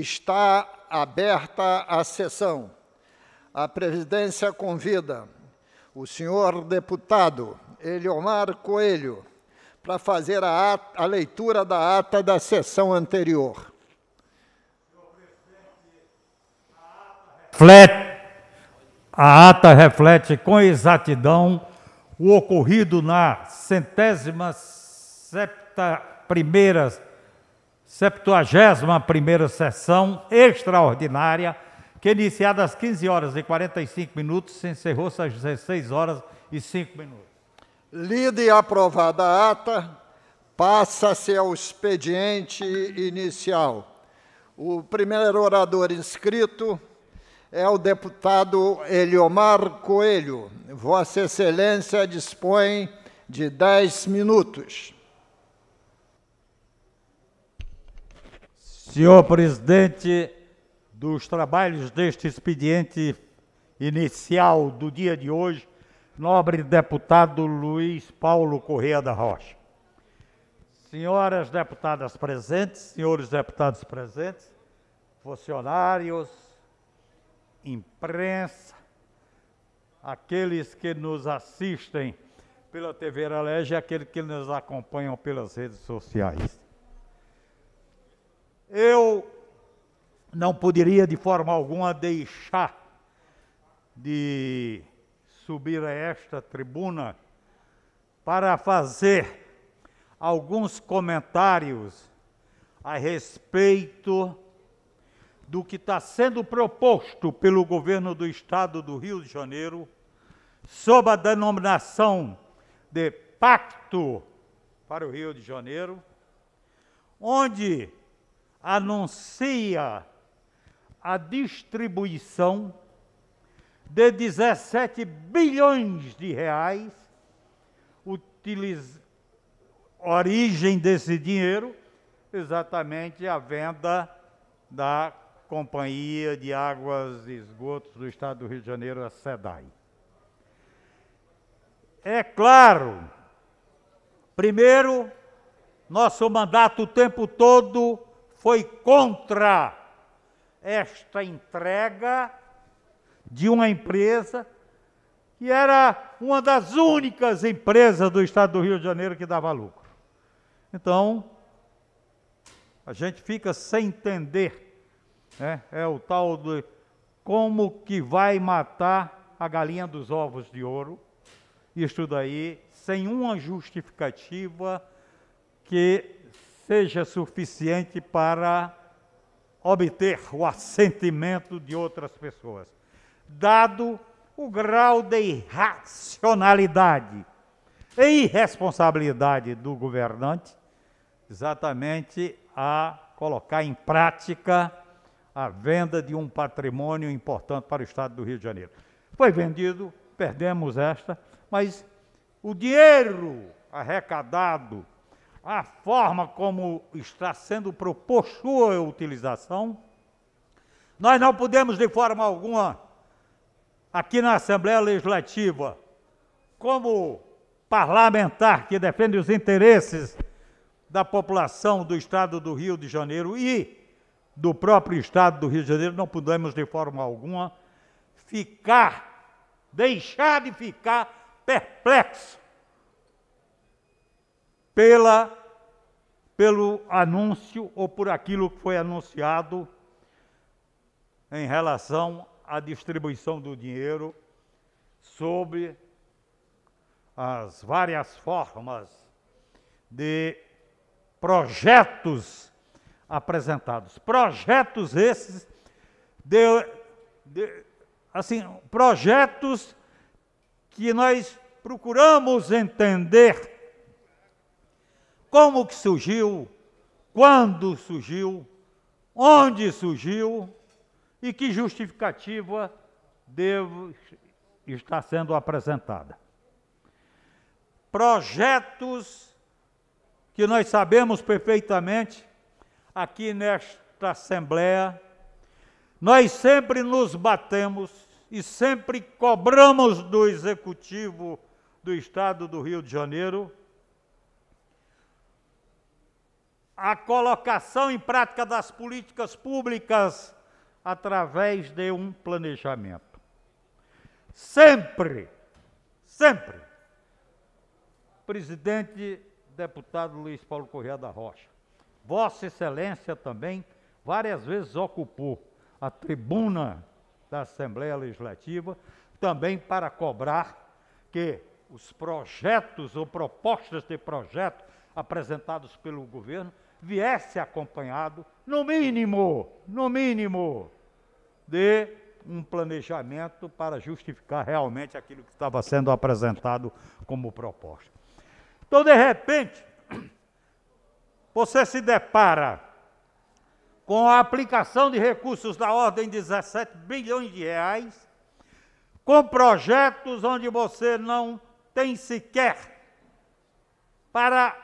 está aberta a sessão. A presidência convida o senhor deputado Eliomar Coelho para fazer a, a leitura da ata da sessão anterior. a ata reflete com exatidão o ocorrido na centésima septa primeira 71 primeira sessão extraordinária, que iniciada às 15 horas e 45 minutos, se encerrou às 16 horas e 5 minutos. Lida e aprovada a ata, passa-se ao expediente inicial. O primeiro orador inscrito é o deputado Eliomar Coelho. Vossa Excelência dispõe de 10 minutos. Senhor presidente, dos trabalhos deste expediente inicial do dia de hoje, nobre deputado Luiz Paulo Correa da Rocha. Senhoras deputadas presentes, senhores deputados presentes, funcionários, imprensa, aqueles que nos assistem pela TV Alege e aqueles que nos acompanham pelas redes sociais eu não poderia de forma alguma deixar de subir a esta tribuna para fazer alguns comentários a respeito do que está sendo proposto pelo governo do estado do Rio de Janeiro sob a denominação de Pacto para o Rio de Janeiro, onde anuncia a distribuição de 17 bilhões de reais, utiliz... origem desse dinheiro, exatamente a venda da Companhia de Águas e Esgotos do Estado do Rio de Janeiro, a SEDAI. É claro, primeiro, nosso mandato o tempo todo foi contra esta entrega de uma empresa que era uma das únicas empresas do estado do Rio de Janeiro que dava lucro. Então, a gente fica sem entender, né? é o tal de como que vai matar a galinha dos ovos de ouro, isso daí, sem uma justificativa que seja suficiente para obter o assentimento de outras pessoas, dado o grau de irracionalidade e irresponsabilidade do governante, exatamente a colocar em prática a venda de um patrimônio importante para o Estado do Rio de Janeiro. Foi vendido, perdemos esta, mas o dinheiro arrecadado a forma como está sendo proposto sua utilização. Nós não podemos, de forma alguma, aqui na Assembleia Legislativa, como parlamentar que defende os interesses da população do Estado do Rio de Janeiro e do próprio Estado do Rio de Janeiro, não podemos, de forma alguma, ficar, deixar de ficar perplexo pela pelo anúncio ou por aquilo que foi anunciado em relação à distribuição do dinheiro sobre as várias formas de projetos apresentados. Projetos esses de, de, assim, projetos que nós procuramos entender como que surgiu, quando surgiu, onde surgiu e que justificativa está estar sendo apresentada. Projetos que nós sabemos perfeitamente aqui nesta Assembleia, nós sempre nos batemos e sempre cobramos do Executivo do Estado do Rio de Janeiro a colocação em prática das políticas públicas através de um planejamento. Sempre, sempre, presidente deputado Luiz Paulo Correia da Rocha, Vossa Excelência também várias vezes ocupou a tribuna da Assembleia Legislativa também para cobrar que os projetos ou propostas de projeto apresentados pelo governo viesse acompanhado, no mínimo, no mínimo, de um planejamento para justificar realmente aquilo que estava sendo apresentado como proposta. Então, de repente, você se depara com a aplicação de recursos da ordem de 17 bilhões de reais, com projetos onde você não tem sequer para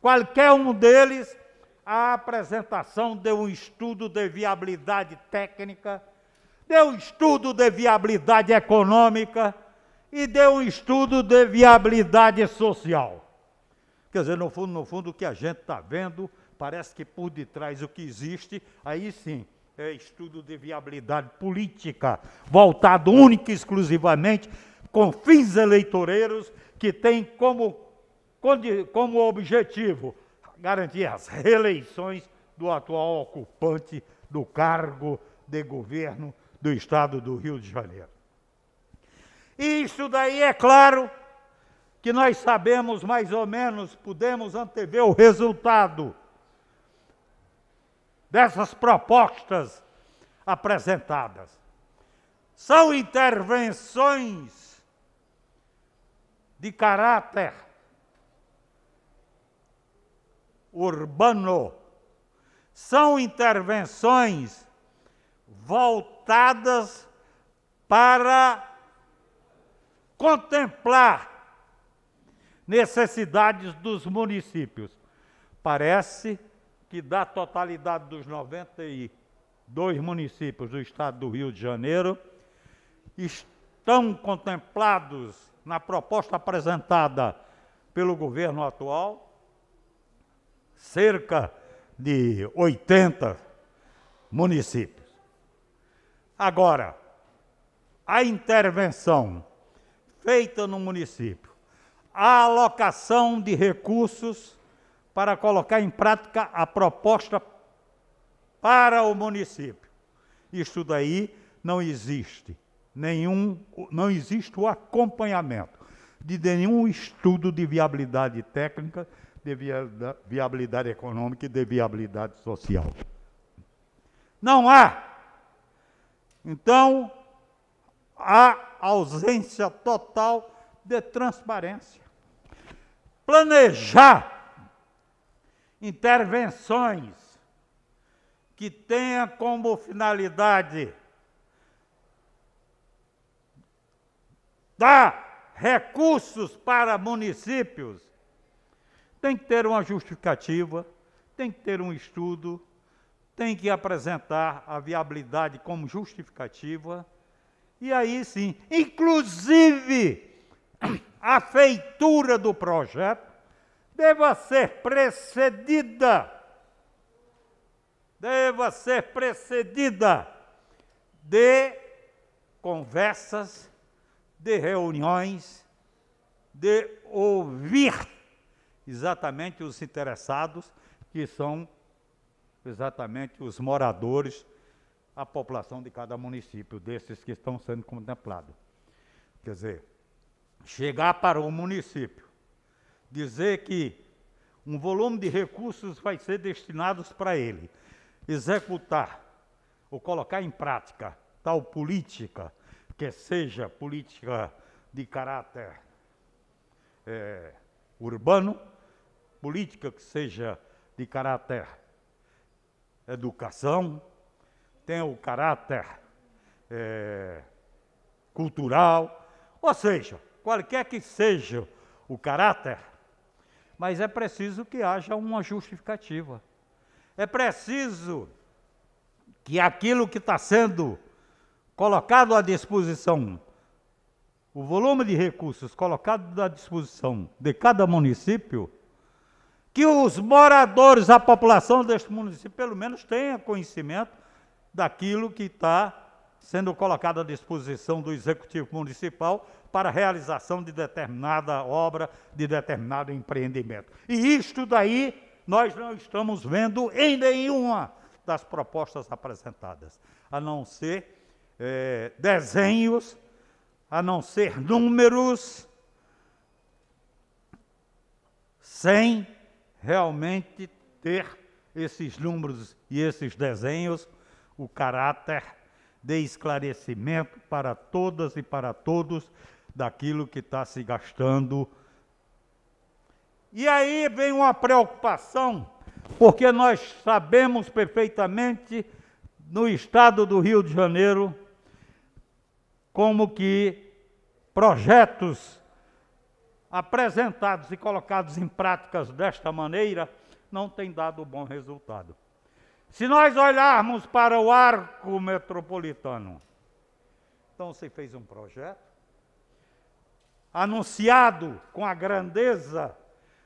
qualquer um deles, a apresentação deu um estudo de viabilidade técnica, deu um estudo de viabilidade econômica e deu um estudo de viabilidade social. Quer dizer, no fundo, no fundo, o que a gente está vendo, parece que por detrás o que existe, aí sim, é estudo de viabilidade política, voltado única e exclusivamente com fins eleitoreiros que tem como como objetivo garantir as reeleições do atual ocupante do cargo de governo do Estado do Rio de Janeiro. E isso daí é claro que nós sabemos mais ou menos, podemos antever o resultado dessas propostas apresentadas. São intervenções de caráter urbano. São intervenções voltadas para contemplar necessidades dos municípios. Parece que da totalidade dos 92 municípios do estado do Rio de Janeiro, estão contemplados na proposta apresentada pelo governo atual cerca de 80 municípios. Agora, a intervenção feita no município, a alocação de recursos para colocar em prática a proposta para o município. Isso daí não existe nenhum, não existe o acompanhamento de nenhum estudo de viabilidade técnica de viabilidade econômica e de viabilidade social. Não há. Então, há ausência total de transparência. Planejar intervenções que tenha como finalidade dar recursos para municípios tem que ter uma justificativa, tem que ter um estudo, tem que apresentar a viabilidade como justificativa. E aí sim, inclusive a feitura do projeto deva ser precedida deva ser precedida de conversas, de reuniões, de ouvir exatamente os interessados, que são exatamente os moradores, a população de cada município, desses que estão sendo contemplados. Quer dizer, chegar para o município, dizer que um volume de recursos vai ser destinados para ele, executar ou colocar em prática tal política, que seja política de caráter é, urbano, política que seja de caráter educação, tem o caráter é, cultural, ou seja, qualquer que seja o caráter, mas é preciso que haja uma justificativa. É preciso que aquilo que está sendo colocado à disposição, o volume de recursos colocado à disposição de cada município, que os moradores, a população deste município, pelo menos tenha conhecimento daquilo que está sendo colocado à disposição do Executivo Municipal para a realização de determinada obra, de determinado empreendimento. E isto daí nós não estamos vendo em nenhuma das propostas apresentadas, a não ser é, desenhos, a não ser números, sem realmente ter esses números e esses desenhos, o caráter de esclarecimento para todas e para todos daquilo que está se gastando. E aí vem uma preocupação, porque nós sabemos perfeitamente no estado do Rio de Janeiro como que projetos apresentados e colocados em práticas desta maneira, não tem dado bom resultado. Se nós olharmos para o arco metropolitano, então se fez um projeto anunciado com a grandeza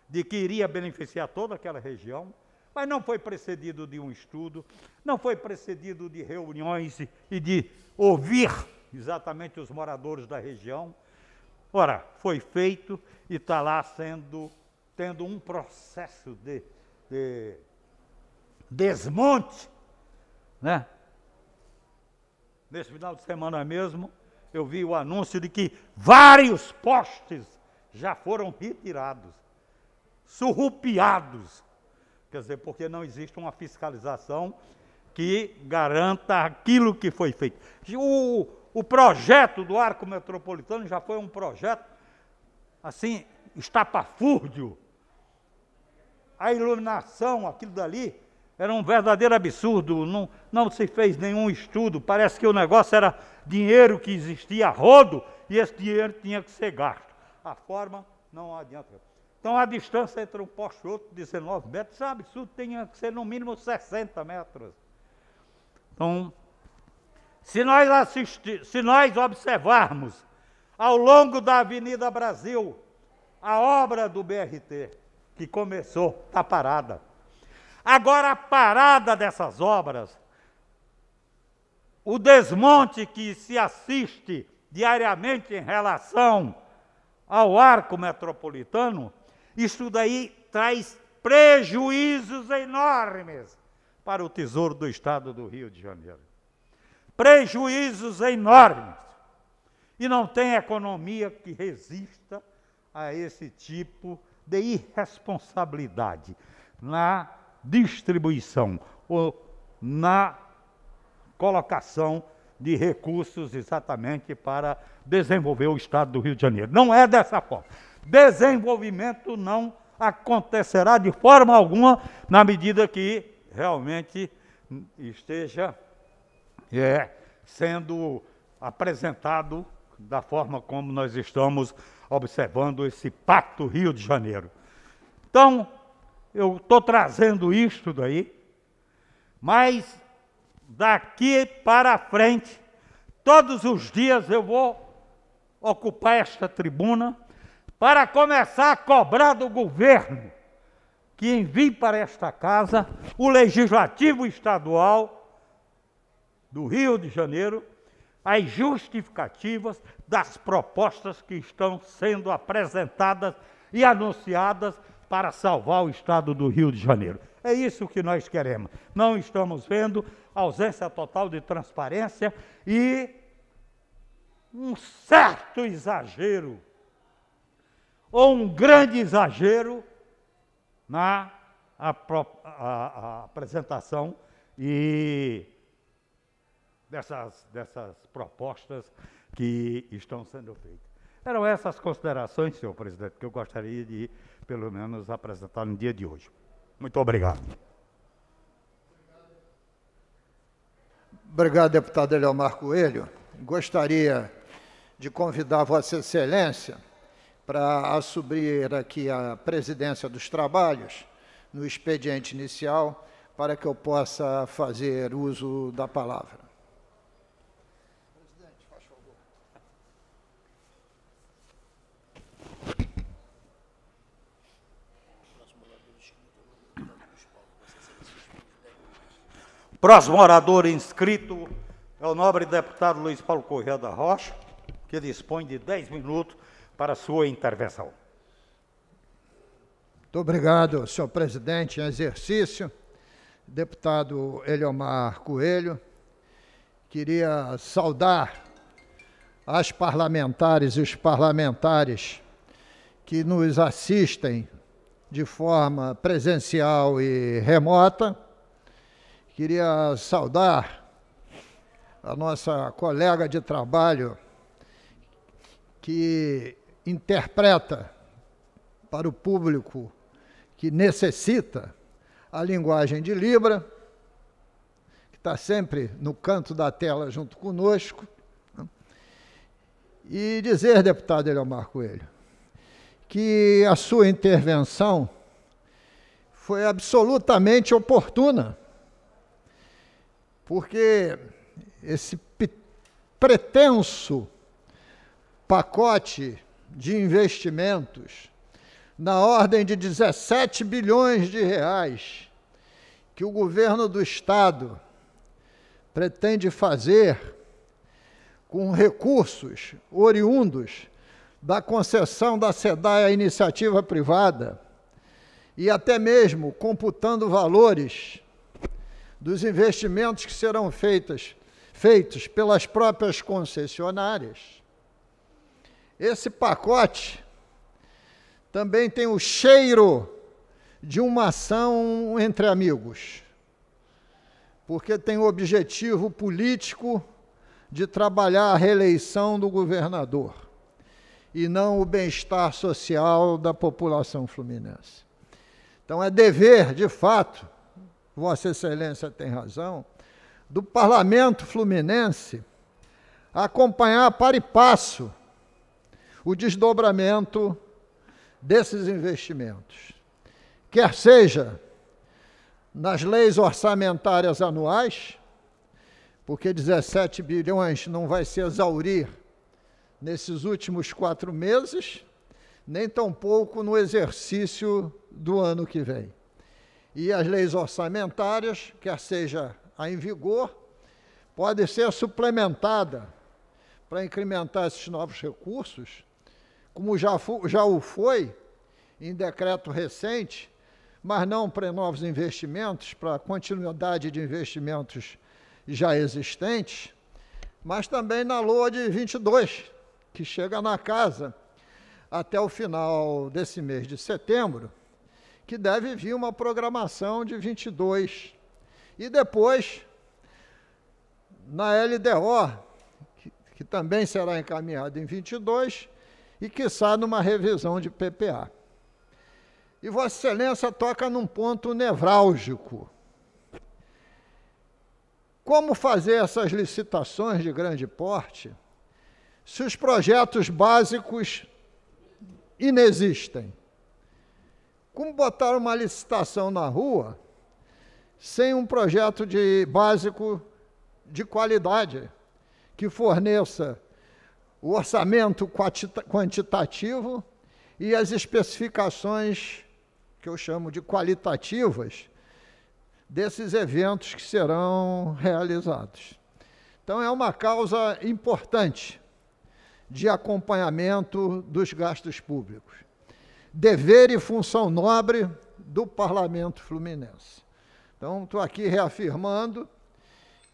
de que iria beneficiar toda aquela região, mas não foi precedido de um estudo, não foi precedido de reuniões e de ouvir exatamente os moradores da região, Ora, foi feito e está lá sendo, tendo um processo de, de desmonte, né? Nesse final de semana mesmo, eu vi o anúncio de que vários postes já foram retirados, surrupiados. Quer dizer, porque não existe uma fiscalização que garanta aquilo que foi feito. O, o projeto do arco metropolitano já foi um projeto, assim, estapafúrdio. A iluminação, aquilo dali, era um verdadeiro absurdo. Não, não se fez nenhum estudo. Parece que o negócio era dinheiro que existia rodo e esse dinheiro tinha que ser gasto. A forma não adianta. Então a distância entre um poste e outro, 19 metros, é um absurdo, tinha que ser no mínimo 60 metros. Então, se nós, assistir, se nós observarmos ao longo da Avenida Brasil a obra do BRT, que começou, está parada. Agora, a parada dessas obras, o desmonte que se assiste diariamente em relação ao arco metropolitano, isso daí traz prejuízos enormes para o Tesouro do Estado do Rio de Janeiro prejuízos enormes. E não tem economia que resista a esse tipo de irresponsabilidade na distribuição ou na colocação de recursos exatamente para desenvolver o Estado do Rio de Janeiro. Não é dessa forma. Desenvolvimento não acontecerá de forma alguma na medida que realmente esteja é, sendo apresentado da forma como nós estamos observando esse Pacto Rio de Janeiro. Então, eu estou trazendo isto daí, mas daqui para frente, todos os dias eu vou ocupar esta tribuna para começar a cobrar do governo que envie para esta casa o legislativo estadual do Rio de Janeiro as justificativas das propostas que estão sendo apresentadas e anunciadas para salvar o estado do Rio de Janeiro. É isso que nós queremos. Não estamos vendo ausência total de transparência e um certo exagero, ou um grande exagero, na a, a, a apresentação e dessas, dessas propostas que estão sendo feitas. Eram essas considerações, senhor presidente, que eu gostaria de, pelo menos, apresentar no dia de hoje. Muito obrigado. Obrigado, deputado Eleomar Coelho. Gostaria de convidar Vossa Excelência para assumir aqui a presidência dos trabalhos no expediente inicial, para que eu possa fazer uso da palavra. Próximo orador inscrito é o nobre deputado Luiz Paulo Correia da Rocha, que dispõe de 10 minutos para sua intervenção. Muito obrigado, senhor presidente em exercício, deputado Eliomar Coelho. Queria saudar as parlamentares e os parlamentares que nos assistem de forma presencial e remota Queria saudar a nossa colega de trabalho que interpreta para o público que necessita a linguagem de Libra, que está sempre no canto da tela junto conosco, né? e dizer, deputado Eliomar Coelho, que a sua intervenção foi absolutamente oportuna porque esse pretenso pacote de investimentos na ordem de 17 bilhões de reais que o governo do estado pretende fazer com recursos oriundos da concessão da SEDAI à iniciativa privada e até mesmo computando valores dos investimentos que serão feitas, feitos pelas próprias concessionárias. Esse pacote também tem o cheiro de uma ação entre amigos, porque tem o objetivo político de trabalhar a reeleição do governador e não o bem-estar social da população fluminense. Então, é dever, de fato, Vossa Excelência tem razão, do Parlamento Fluminense acompanhar para e passo o desdobramento desses investimentos. Quer seja nas leis orçamentárias anuais, porque 17 bilhões não vai se exaurir nesses últimos quatro meses, nem tampouco no exercício do ano que vem e as leis orçamentárias, quer seja a em vigor, pode ser suplementada para incrementar esses novos recursos, como já, já o foi em decreto recente, mas não para novos investimentos, para continuidade de investimentos já existentes, mas também na lua de 22, que chega na casa até o final desse mês de setembro que deve vir uma programação de 22. E depois, na LDO, que, que também será encaminhada em 22, e que sai numa revisão de PPA. E Vossa Excelência toca num ponto nevrálgico. Como fazer essas licitações de grande porte se os projetos básicos inexistem? Como botar uma licitação na rua sem um projeto de básico de qualidade que forneça o orçamento quantitativo e as especificações que eu chamo de qualitativas desses eventos que serão realizados. Então é uma causa importante de acompanhamento dos gastos públicos dever e função nobre do parlamento fluminense. Então, estou aqui reafirmando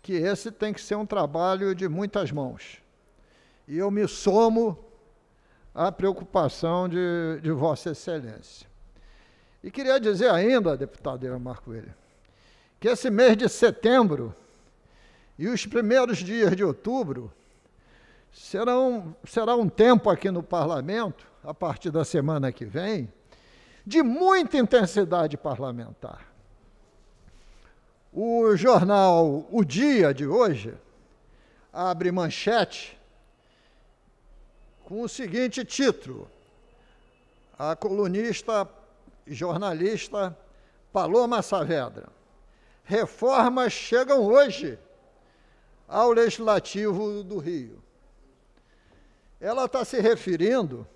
que esse tem que ser um trabalho de muitas mãos. E eu me somo à preocupação de, de Vossa Excelência. E queria dizer ainda, deputada Marco Ele, que esse mês de setembro e os primeiros dias de outubro serão, será um tempo aqui no parlamento a partir da semana que vem, de muita intensidade parlamentar. O jornal O Dia de hoje abre manchete com o seguinte título: A colunista e jornalista Paloma Saavedra. Reformas chegam hoje ao Legislativo do Rio. Ela está se referindo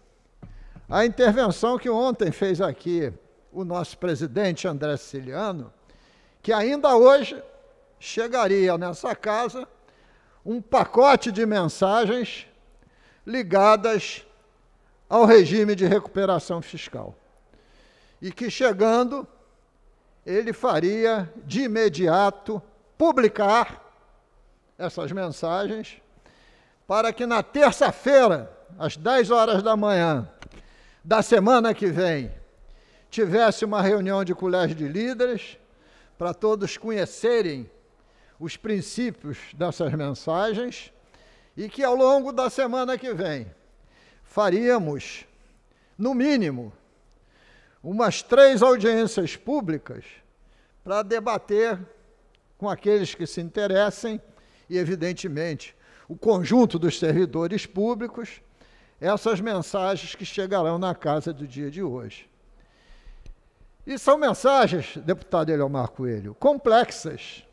a intervenção que ontem fez aqui o nosso presidente André Siciliano, que ainda hoje chegaria nessa casa um pacote de mensagens ligadas ao regime de recuperação fiscal. E que chegando, ele faria de imediato publicar essas mensagens para que na terça-feira, às 10 horas da manhã, da semana que vem tivesse uma reunião de colégio de líderes para todos conhecerem os princípios dessas mensagens e que ao longo da semana que vem faríamos, no mínimo, umas três audiências públicas para debater com aqueles que se interessem e, evidentemente, o conjunto dos servidores públicos essas mensagens que chegarão na casa do dia de hoje. E são mensagens, deputado Eliomar Coelho, complexas.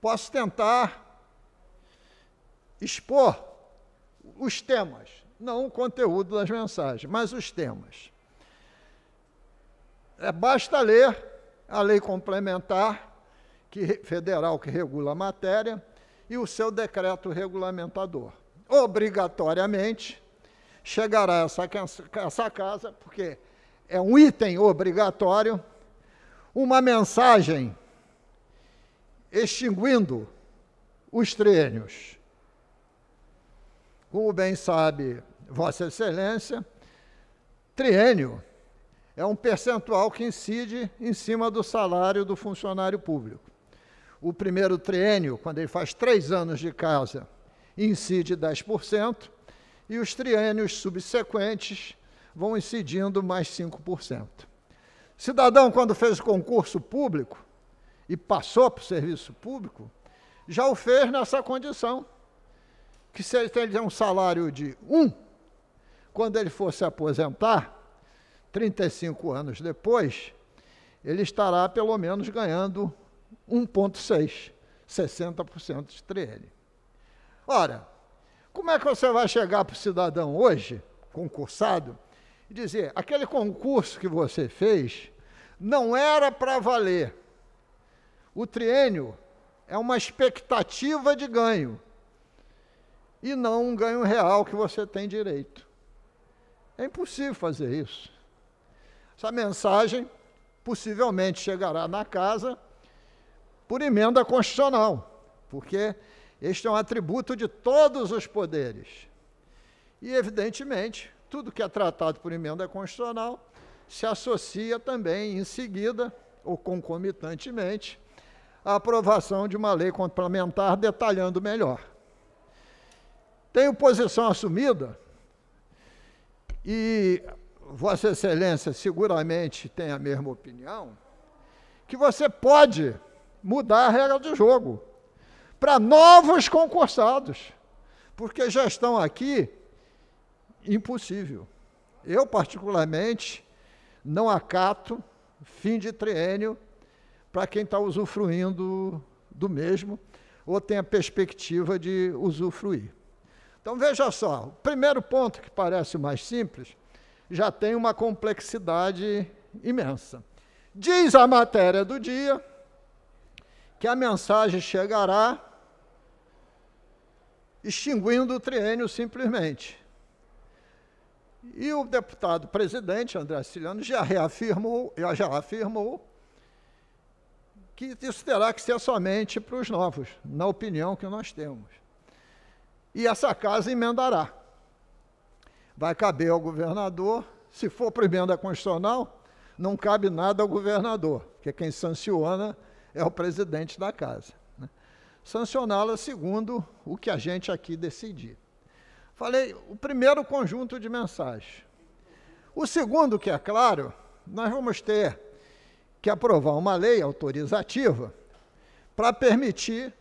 Posso tentar expor os temas, não o conteúdo das mensagens, mas os temas. É, basta ler a lei complementar que, federal que regula a matéria e o seu decreto regulamentador. Obrigatoriamente, chegará a essa casa, porque é um item obrigatório, uma mensagem extinguindo os trênios, Como bem sabe Vossa Excelência, triênio é um percentual que incide em cima do salário do funcionário público. O primeiro triênio, quando ele faz três anos de casa, incide 10%, e os triênios subsequentes vão incidindo mais 5%. Cidadão, quando fez o concurso público e passou para o serviço público, já o fez nessa condição, que se ele tiver um salário de 1, um, quando ele for se aposentar, 35 anos depois, ele estará pelo menos ganhando 1,6, 60% de triênio. Ora, como é que você vai chegar para o cidadão hoje, concursado, e dizer: aquele concurso que você fez não era para valer? O triênio é uma expectativa de ganho e não um ganho real que você tem direito. É impossível fazer isso. Essa mensagem possivelmente chegará na casa por emenda constitucional, porque este é um atributo de todos os poderes. E, evidentemente, tudo que é tratado por emenda constitucional se associa também, em seguida, ou concomitantemente, à aprovação de uma lei complementar detalhando melhor. Tenho posição assumida e Vossa Excelência seguramente tem a mesma opinião, que você pode mudar a regra do jogo para novos concursados, porque já estão aqui impossível. Eu, particularmente, não acato fim de triênio para quem está usufruindo do mesmo ou tem a perspectiva de usufruir. Então veja só, o primeiro ponto que parece mais simples já tem uma complexidade imensa. Diz a matéria do dia que a mensagem chegará extinguindo o triênio simplesmente. E o deputado presidente, André Siliano, já reafirmou, já afirmou que isso terá que ser somente para os novos, na opinião que nós temos. E essa casa emendará. Vai caber ao governador, se for para emenda constitucional, não cabe nada ao governador, porque quem sanciona é o presidente da casa sancioná-las segundo o que a gente aqui decidir. Falei o primeiro conjunto de mensagens. O segundo, que é claro, nós vamos ter que aprovar uma lei autorizativa para permitir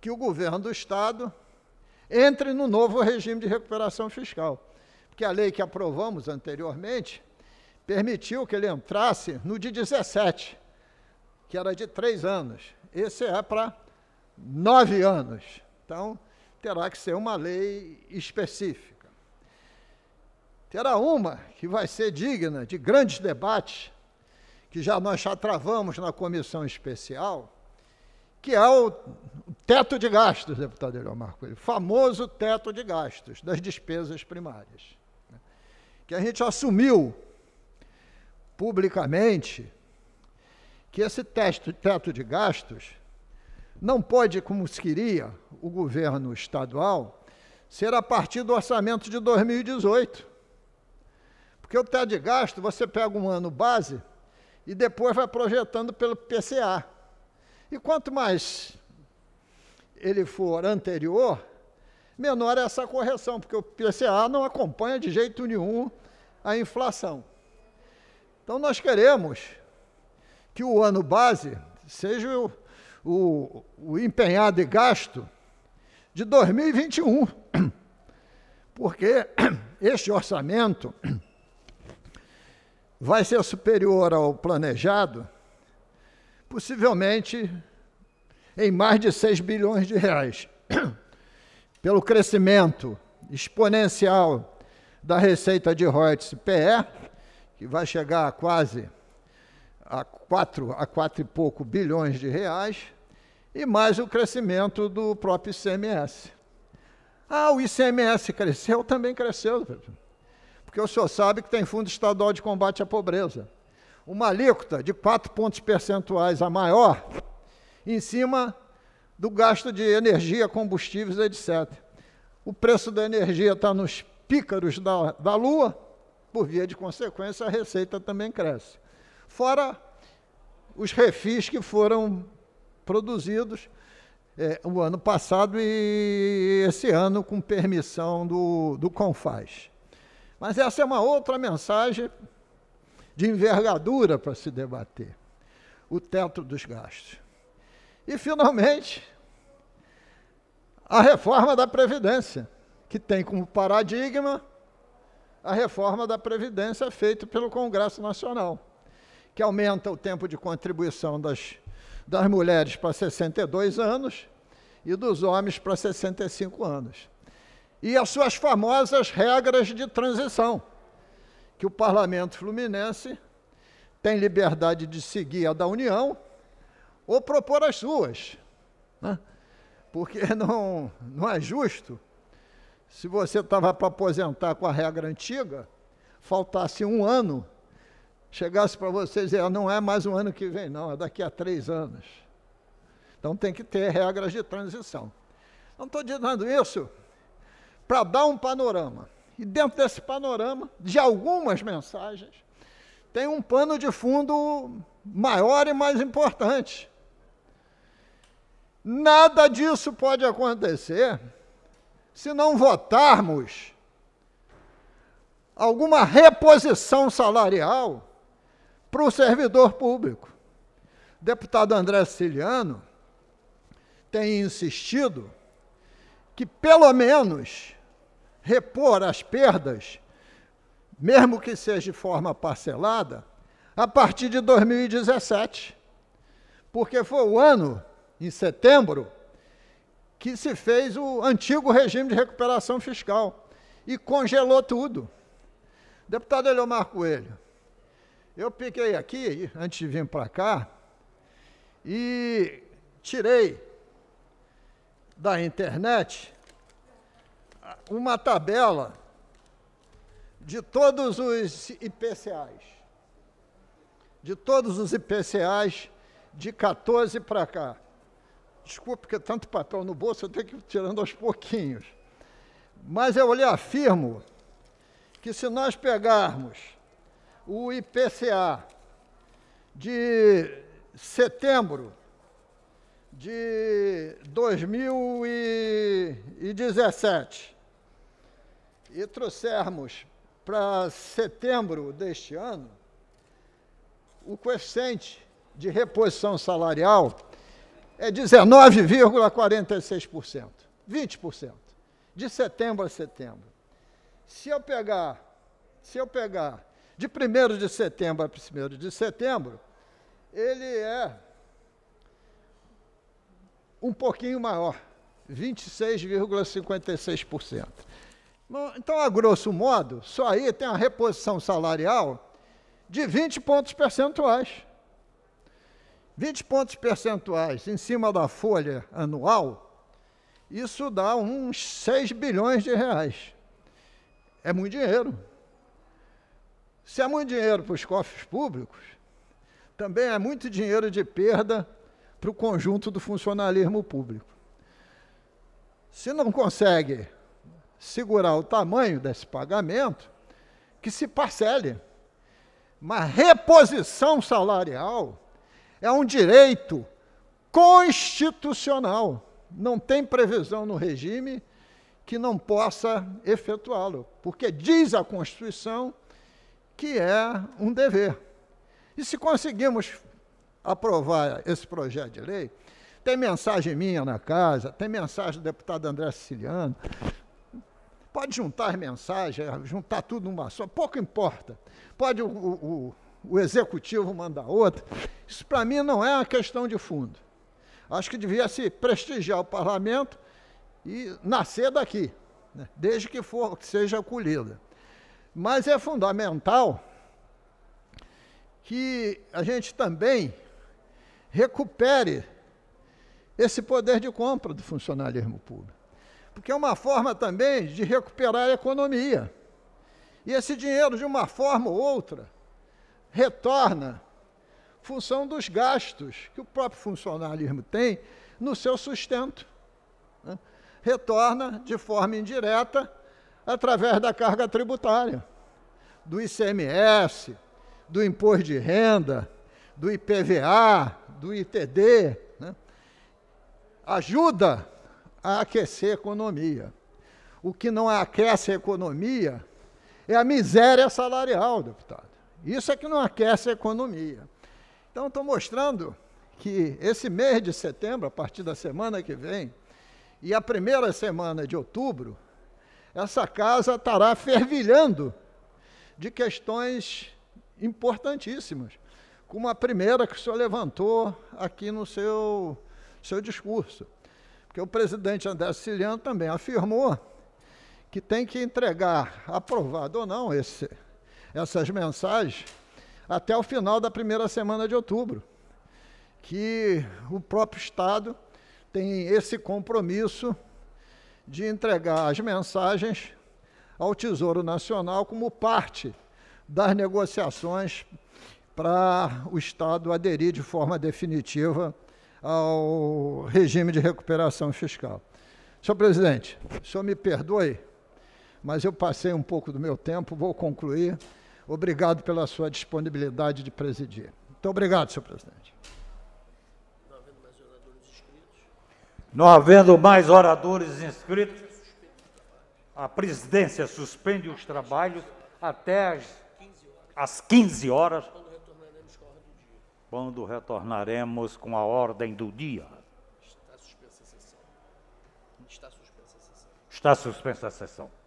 que o governo do Estado entre no novo regime de recuperação fiscal. Porque a lei que aprovamos anteriormente permitiu que ele entrasse no de 17, que era de três anos. Esse é para nove anos. Então, terá que ser uma lei específica. Terá uma que vai ser digna de grandes debates, que já nós já travamos na comissão especial, que é o teto de gastos, deputado Marco, o famoso teto de gastos das despesas primárias, né, que a gente assumiu publicamente que esse teto de gastos não pode, como se queria, o governo estadual ser a partir do orçamento de 2018. Porque o teto de gasto, você pega um ano base e depois vai projetando pelo PCA. E quanto mais ele for anterior, menor é essa correção, porque o PCA não acompanha de jeito nenhum a inflação. Então nós queremos que o ano base seja o o, o empenhado e gasto de 2021, porque este orçamento vai ser superior ao planejado, possivelmente em mais de 6 bilhões de reais, pelo crescimento exponencial da receita de royalties PE, que vai chegar a quase a 4 a quatro e pouco bilhões de reais, e mais o crescimento do próprio ICMS. Ah, o ICMS cresceu, também cresceu. Porque o senhor sabe que tem Fundo Estadual de Combate à Pobreza. Uma alíquota de 4 pontos percentuais a maior, em cima do gasto de energia, combustíveis, etc. O preço da energia está nos pícaros da, da Lua, por via de consequência, a receita também cresce. Fora os refis que foram produzidos é, o ano passado e esse ano com permissão do, do Confaz. Mas essa é uma outra mensagem de envergadura para se debater: o teto dos gastos. E, finalmente, a reforma da Previdência, que tem como paradigma a reforma da Previdência feita pelo Congresso Nacional que aumenta o tempo de contribuição das, das mulheres para 62 anos e dos homens para 65 anos. E as suas famosas regras de transição, que o parlamento fluminense tem liberdade de seguir a da União ou propor as suas, né? porque não, não é justo se você estava para aposentar com a regra antiga, faltasse um ano chegasse para você e dizer, ah, não é mais o um ano que vem, não, é daqui a três anos. Então tem que ter regras de transição. Não estou dizendo isso para dar um panorama. E dentro desse panorama, de algumas mensagens, tem um pano de fundo maior e mais importante. Nada disso pode acontecer se não votarmos alguma reposição salarial para o servidor público. deputado André Ciliano tem insistido que, pelo menos, repor as perdas, mesmo que seja de forma parcelada, a partir de 2017. Porque foi o ano, em setembro, que se fez o antigo regime de recuperação fiscal e congelou tudo. Deputado Eliomar Coelho, eu piquei aqui, antes de vir para cá, e tirei da internet uma tabela de todos os IPCAs. De todos os IPCAs de 14 para cá. Desculpe que tanto papel no bolso, eu tenho que ir tirando aos pouquinhos. Mas eu lhe afirmo que se nós pegarmos o IPCA. De setembro de 2017 e trouxermos para setembro deste ano o coeficiente de reposição salarial é 19,46%, 20%, de setembro a setembro. Se eu pegar, se eu pegar de 1 de setembro a 1 de setembro, ele é um pouquinho maior, 26,56%. Então, a grosso modo, só aí tem a reposição salarial de 20 pontos percentuais. 20 pontos percentuais em cima da folha anual, isso dá uns 6 bilhões de reais. É muito dinheiro. Se é muito dinheiro para os cofres públicos, também é muito dinheiro de perda para o conjunto do funcionalismo público. Se não consegue segurar o tamanho desse pagamento, que se parcele. Mas reposição salarial é um direito constitucional. Não tem previsão no regime que não possa efetuá-lo, porque diz a Constituição que é um dever. E se conseguirmos aprovar esse projeto de lei, tem mensagem minha na casa, tem mensagem do deputado André Siciliano, pode juntar mensagens, juntar tudo numa só, pouco importa. Pode o, o, o executivo mandar outra. Isso para mim não é uma questão de fundo. Acho que devia se prestigiar o parlamento e nascer daqui, né? desde que for que seja acolhida. Mas é fundamental que a gente também recupere esse poder de compra do funcionalismo público. Porque é uma forma também de recuperar a economia. E esse dinheiro, de uma forma ou outra, retorna função dos gastos que o próprio funcionalismo tem no seu sustento. Né? Retorna de forma indireta através da carga tributária, do ICMS, do imposto de renda, do IPVA, do ITD. Né? Ajuda a aquecer a economia. O que não aquece a economia é a miséria salarial, deputado. Isso é que não aquece a economia. Então, estou mostrando que esse mês de setembro, a partir da semana que vem, e a primeira semana de outubro, essa casa estará fervilhando de questões importantíssimas, como a primeira que o senhor levantou aqui no seu, seu discurso. Porque o presidente André Siciliano também afirmou que tem que entregar, aprovado ou não, esse, essas mensagens até o final da primeira semana de outubro. Que o próprio Estado tem esse compromisso de entregar as mensagens ao Tesouro Nacional como parte das negociações para o Estado aderir de forma definitiva ao regime de recuperação fiscal. Senhor presidente, o senhor me perdoe, mas eu passei um pouco do meu tempo, vou concluir. Obrigado pela sua disponibilidade de presidir. Muito obrigado, senhor presidente. Não havendo mais oradores inscritos, a presidência suspende os trabalhos até às, às 15 horas, quando retornaremos com a ordem do dia. Está suspensa a sessão. Está suspensa a sessão.